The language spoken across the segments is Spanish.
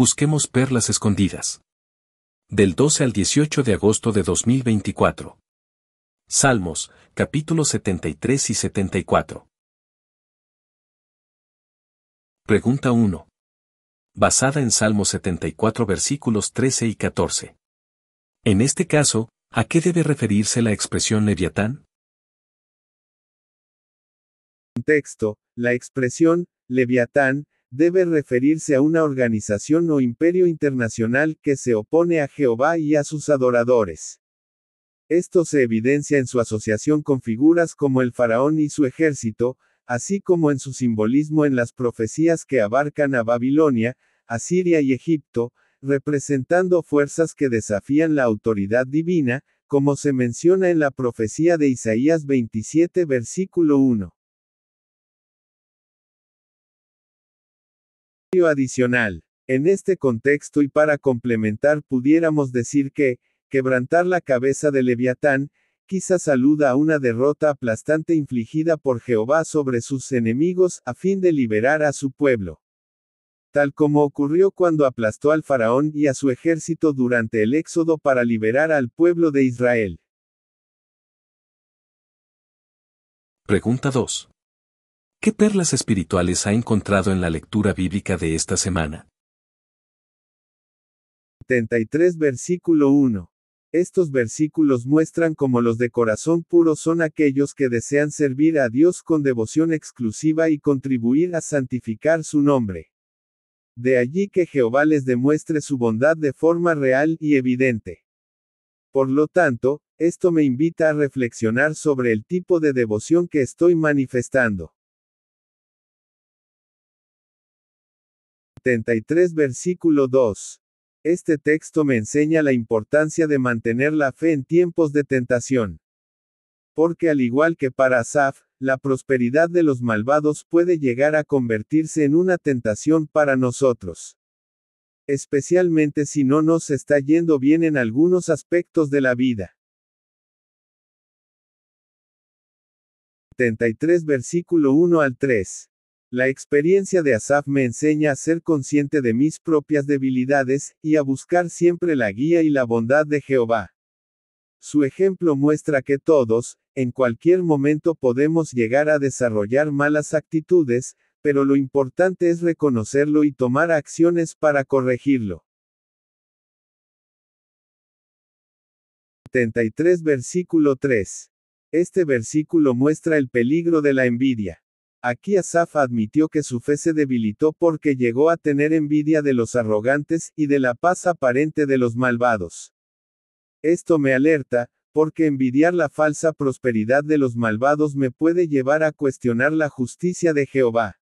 Busquemos perlas escondidas. Del 12 al 18 de agosto de 2024. Salmos, capítulos 73 y 74. Pregunta 1. Basada en Salmos 74 versículos 13 y 14. En este caso, ¿a qué debe referirse la expresión leviatán? contexto, la expresión leviatán debe referirse a una organización o imperio internacional que se opone a Jehová y a sus adoradores. Esto se evidencia en su asociación con figuras como el faraón y su ejército, así como en su simbolismo en las profecías que abarcan a Babilonia, Asiria y Egipto, representando fuerzas que desafían la autoridad divina, como se menciona en la profecía de Isaías 27 versículo 1. adicional. En este contexto y para complementar pudiéramos decir que, quebrantar la cabeza de Leviatán, quizás aluda a una derrota aplastante infligida por Jehová sobre sus enemigos a fin de liberar a su pueblo. Tal como ocurrió cuando aplastó al faraón y a su ejército durante el éxodo para liberar al pueblo de Israel. Pregunta 2. ¿Qué perlas espirituales ha encontrado en la lectura bíblica de esta semana? 33 versículo 1. Estos versículos muestran cómo los de corazón puro son aquellos que desean servir a Dios con devoción exclusiva y contribuir a santificar su nombre. De allí que Jehová les demuestre su bondad de forma real y evidente. Por lo tanto, esto me invita a reflexionar sobre el tipo de devoción que estoy manifestando. 73 versículo 2. Este texto me enseña la importancia de mantener la fe en tiempos de tentación. Porque al igual que para Asaf, la prosperidad de los malvados puede llegar a convertirse en una tentación para nosotros. Especialmente si no nos está yendo bien en algunos aspectos de la vida. 73 versículo 1 al 3. La experiencia de Asaf me enseña a ser consciente de mis propias debilidades, y a buscar siempre la guía y la bondad de Jehová. Su ejemplo muestra que todos, en cualquier momento podemos llegar a desarrollar malas actitudes, pero lo importante es reconocerlo y tomar acciones para corregirlo. 73 versículo 3. Este versículo muestra el peligro de la envidia. Aquí Asaf admitió que su fe se debilitó porque llegó a tener envidia de los arrogantes y de la paz aparente de los malvados. Esto me alerta, porque envidiar la falsa prosperidad de los malvados me puede llevar a cuestionar la justicia de Jehová.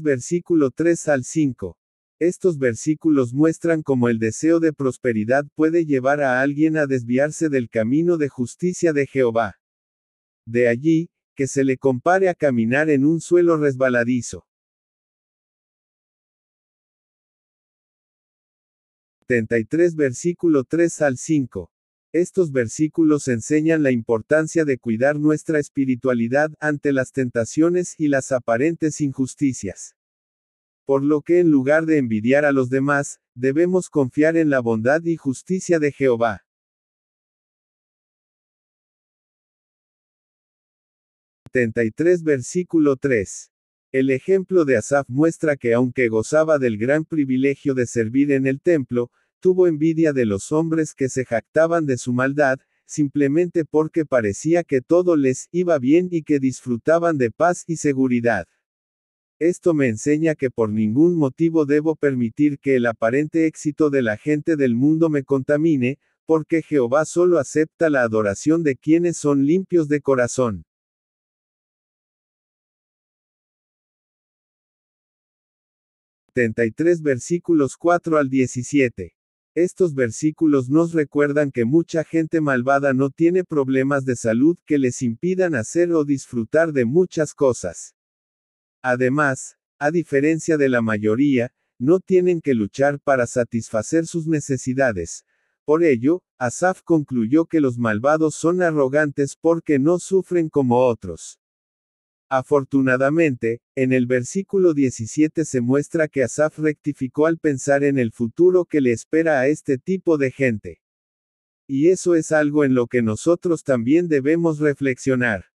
versículo 3 al 5. Estos versículos muestran cómo el deseo de prosperidad puede llevar a alguien a desviarse del camino de justicia de Jehová. De allí, que se le compare a caminar en un suelo resbaladizo. 33 versículo 3 al 5. Estos versículos enseñan la importancia de cuidar nuestra espiritualidad ante las tentaciones y las aparentes injusticias. Por lo que en lugar de envidiar a los demás, debemos confiar en la bondad y justicia de Jehová. ...73 versículo 3. El ejemplo de Asaf muestra que aunque gozaba del gran privilegio de servir en el templo, tuvo envidia de los hombres que se jactaban de su maldad, simplemente porque parecía que todo les iba bien y que disfrutaban de paz y seguridad. Esto me enseña que por ningún motivo debo permitir que el aparente éxito de la gente del mundo me contamine, porque Jehová solo acepta la adoración de quienes son limpios de corazón. versículos 4 al 17. Estos versículos nos recuerdan que mucha gente malvada no tiene problemas de salud que les impidan hacer o disfrutar de muchas cosas. Además, a diferencia de la mayoría, no tienen que luchar para satisfacer sus necesidades. Por ello, Asaf concluyó que los malvados son arrogantes porque no sufren como otros. Afortunadamente, en el versículo 17 se muestra que Asaf rectificó al pensar en el futuro que le espera a este tipo de gente. Y eso es algo en lo que nosotros también debemos reflexionar.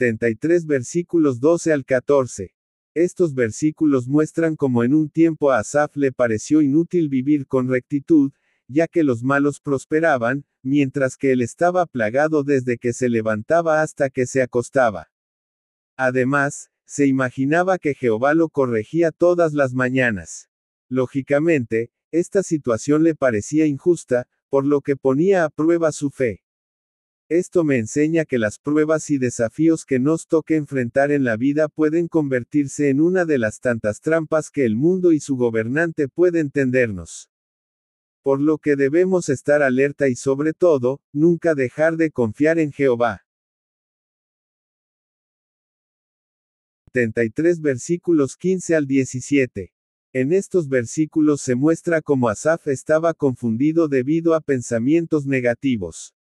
73 versículos 12 al 14. Estos versículos muestran cómo en un tiempo a Asaf le pareció inútil vivir con rectitud, ya que los malos prosperaban, mientras que él estaba plagado desde que se levantaba hasta que se acostaba. Además, se imaginaba que Jehová lo corregía todas las mañanas. Lógicamente, esta situación le parecía injusta, por lo que ponía a prueba su fe. Esto me enseña que las pruebas y desafíos que nos toque enfrentar en la vida pueden convertirse en una de las tantas trampas que el mundo y su gobernante pueden tendernos. Por lo que debemos estar alerta y sobre todo, nunca dejar de confiar en Jehová. 33 versículos 15 al 17. En estos versículos se muestra cómo Asaf estaba confundido debido a pensamientos negativos.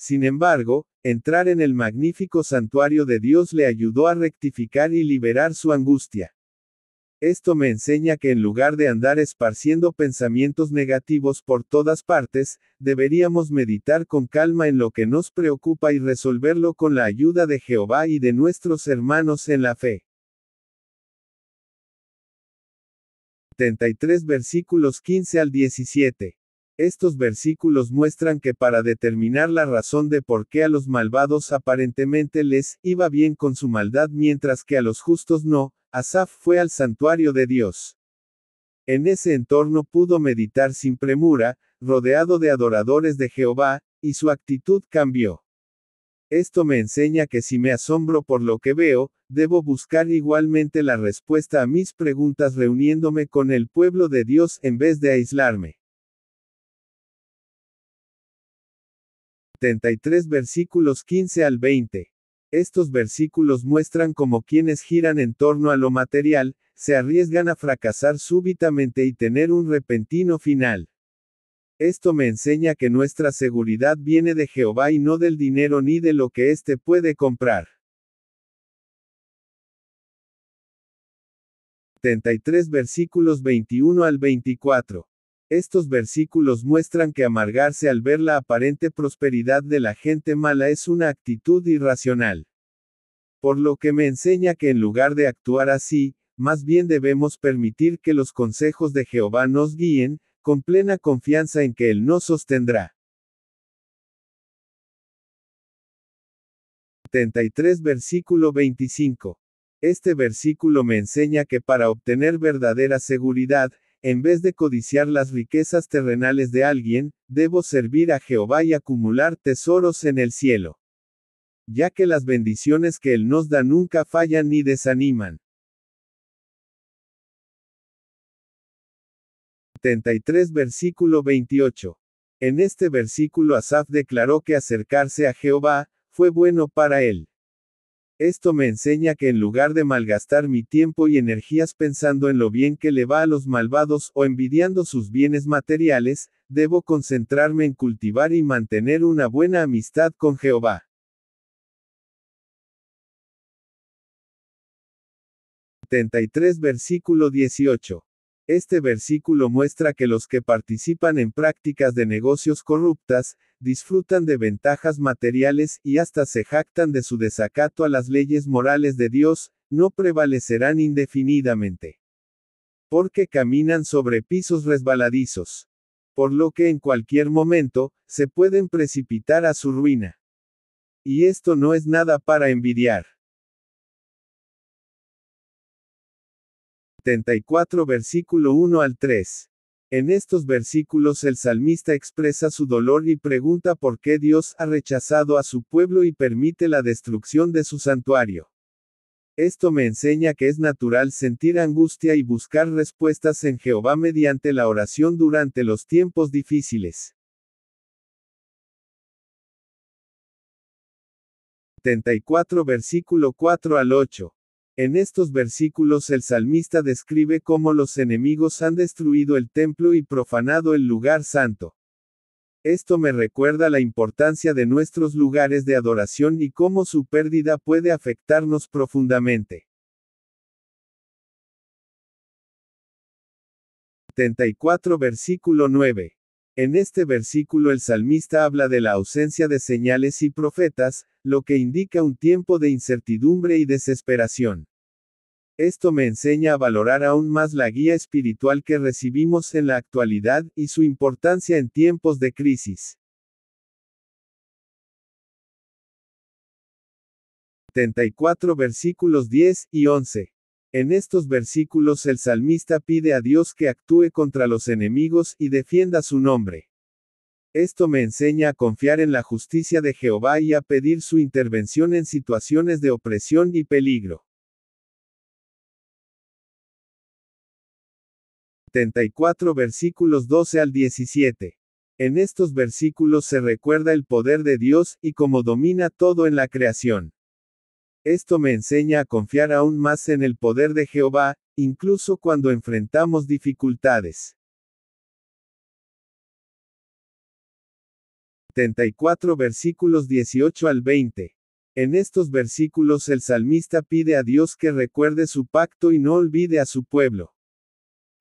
Sin embargo, entrar en el magnífico santuario de Dios le ayudó a rectificar y liberar su angustia. Esto me enseña que en lugar de andar esparciendo pensamientos negativos por todas partes, deberíamos meditar con calma en lo que nos preocupa y resolverlo con la ayuda de Jehová y de nuestros hermanos en la fe. 33 versículos 15 al 17. Estos versículos muestran que para determinar la razón de por qué a los malvados aparentemente les iba bien con su maldad mientras que a los justos no, Asaf fue al santuario de Dios. En ese entorno pudo meditar sin premura, rodeado de adoradores de Jehová, y su actitud cambió. Esto me enseña que si me asombro por lo que veo, debo buscar igualmente la respuesta a mis preguntas reuniéndome con el pueblo de Dios en vez de aislarme. 73 versículos 15 al 20. Estos versículos muestran cómo quienes giran en torno a lo material, se arriesgan a fracasar súbitamente y tener un repentino final. Esto me enseña que nuestra seguridad viene de Jehová y no del dinero ni de lo que éste puede comprar. 73 versículos 21 al 24. Estos versículos muestran que amargarse al ver la aparente prosperidad de la gente mala es una actitud irracional. Por lo que me enseña que en lugar de actuar así, más bien debemos permitir que los consejos de Jehová nos guíen, con plena confianza en que Él nos sostendrá. 73 versículo 25. Este versículo me enseña que para obtener verdadera seguridad, en vez de codiciar las riquezas terrenales de alguien, debo servir a Jehová y acumular tesoros en el cielo. Ya que las bendiciones que Él nos da nunca fallan ni desaniman. 73 versículo 28. En este versículo Asaf declaró que acercarse a Jehová, fue bueno para él. Esto me enseña que en lugar de malgastar mi tiempo y energías pensando en lo bien que le va a los malvados o envidiando sus bienes materiales, debo concentrarme en cultivar y mantener una buena amistad con Jehová. versículo 18. Este versículo muestra que los que participan en prácticas de negocios corruptas, disfrutan de ventajas materiales y hasta se jactan de su desacato a las leyes morales de Dios, no prevalecerán indefinidamente. Porque caminan sobre pisos resbaladizos. Por lo que en cualquier momento, se pueden precipitar a su ruina. Y esto no es nada para envidiar. 34 versículo 1 al 3. En estos versículos el salmista expresa su dolor y pregunta por qué Dios ha rechazado a su pueblo y permite la destrucción de su santuario. Esto me enseña que es natural sentir angustia y buscar respuestas en Jehová mediante la oración durante los tiempos difíciles. 34 versículo 4 al 8. En estos versículos el salmista describe cómo los enemigos han destruido el templo y profanado el lugar santo. Esto me recuerda la importancia de nuestros lugares de adoración y cómo su pérdida puede afectarnos profundamente. 34 versículo 9. En este versículo el salmista habla de la ausencia de señales y profetas, lo que indica un tiempo de incertidumbre y desesperación. Esto me enseña a valorar aún más la guía espiritual que recibimos en la actualidad y su importancia en tiempos de crisis. 34 versículos 10 y 11. En estos versículos el salmista pide a Dios que actúe contra los enemigos y defienda su nombre. Esto me enseña a confiar en la justicia de Jehová y a pedir su intervención en situaciones de opresión y peligro. 74 versículos 12 al 17. En estos versículos se recuerda el poder de Dios y cómo domina todo en la creación. Esto me enseña a confiar aún más en el poder de Jehová, incluso cuando enfrentamos dificultades. 74 versículos 18 al 20. En estos versículos el salmista pide a Dios que recuerde su pacto y no olvide a su pueblo.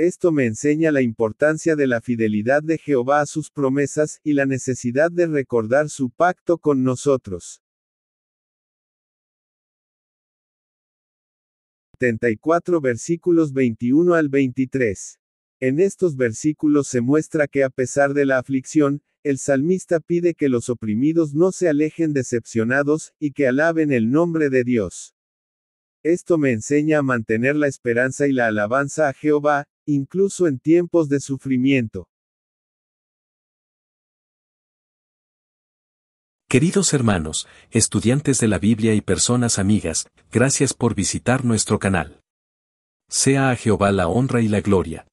Esto me enseña la importancia de la fidelidad de Jehová a sus promesas y la necesidad de recordar su pacto con nosotros. 34 versículos 21 al 23. En estos versículos se muestra que a pesar de la aflicción, el salmista pide que los oprimidos no se alejen decepcionados y que alaben el nombre de Dios. Esto me enseña a mantener la esperanza y la alabanza a Jehová, incluso en tiempos de sufrimiento. Queridos hermanos, estudiantes de la Biblia y personas amigas, gracias por visitar nuestro canal. Sea a Jehová la honra y la gloria,